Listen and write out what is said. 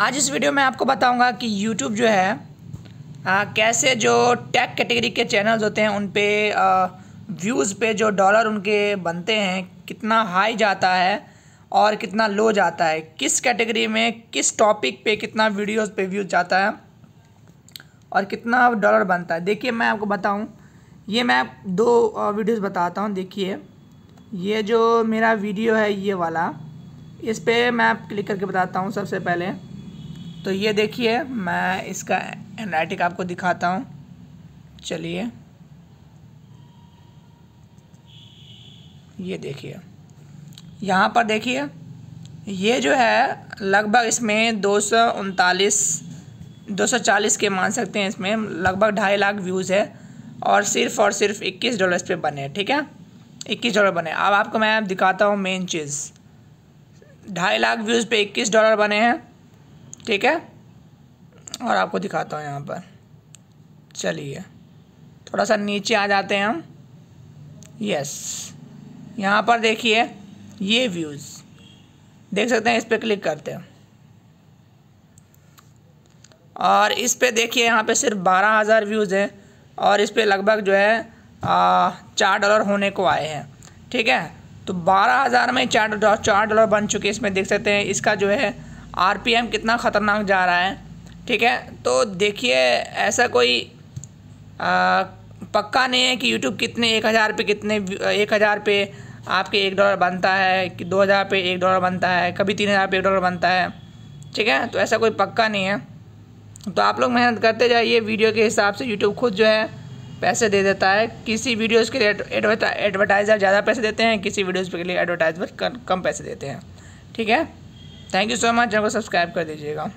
आज इस वीडियो में आपको बताऊंगा कि यूट्यूब जो है आ, कैसे जो टैग कैटेगरी के चैनल्स होते हैं उन पे व्यूज़ पे जो डॉलर उनके बनते हैं कितना हाई जाता है और कितना लो जाता है किस कैटेगरी में किस टॉपिक पे कितना वीडियोस पे व्यूज जाता है और कितना डॉलर बनता है देखिए मैं आपको बताऊँ ये मैं दो वीडियोज़ बताता हूँ देखिए ये जो मेरा वीडियो है ये वाला इस पर मैं आप क्लिक करके बताता हूँ सबसे पहले तो ये देखिए मैं इसका एनराइटिक आपको दिखाता हूँ चलिए ये देखिए यहाँ पर देखिए ये जो है लगभग इसमें दो सौ उनतालीस दो सौ चालीस के मान सकते हैं इसमें लगभग ढाई लाख व्यूज़ है और सिर्फ और सिर्फ इक्कीस डॉलर पे बने ठीक है इक्कीस डॉलर बने अब आपको मैं दिखाता हूँ मेन चीज़ ढाई लाख व्यूज़ पे इक्कीस डॉलर बने हैं ठीक है और आपको दिखाता हूँ यहाँ पर चलिए थोड़ा सा नीचे आ जाते हैं हम यस यहाँ पर देखिए ये व्यूज़ देख सकते हैं इस पर क्लिक करते हैं और इस पर देखिए यहाँ पे सिर्फ बारह हज़ार व्यूज़ हैं और इस पर लगभग जो है आ, चार डॉलर होने को आए हैं ठीक है तो बारह हज़ार में चार चार डॉलर बन चुके हैं इसमें देख सकते हैं इसका जो है आरपीएम कितना ख़तरनाक जा रहा है ठीक है तो देखिए ऐसा कोई आ, पक्का नहीं है कि यूट्यूब कितने एक हज़ार पे कितने एक हज़ार पे आपके एक डॉलर बनता है कि दो हज़ार पे एक डॉलर बनता है कभी तीन हज़ार पे एक डॉलर बनता है ठीक है तो ऐसा कोई पक्का नहीं है तो आप लोग मेहनत करते जाइए वीडियो के हिसाब से यूट्यूब खुद जो है पैसे दे देता है किसी वीडियोस के लिए एडवर्टाइज़र ज़्यादा पैसे देते हैं किसी वीडियोज़ के लिए एडवर्टाइजमेंट कम पैसे देते हैं ठीक है thank you so much channel को सब्सक्राइब कर दीजिएगा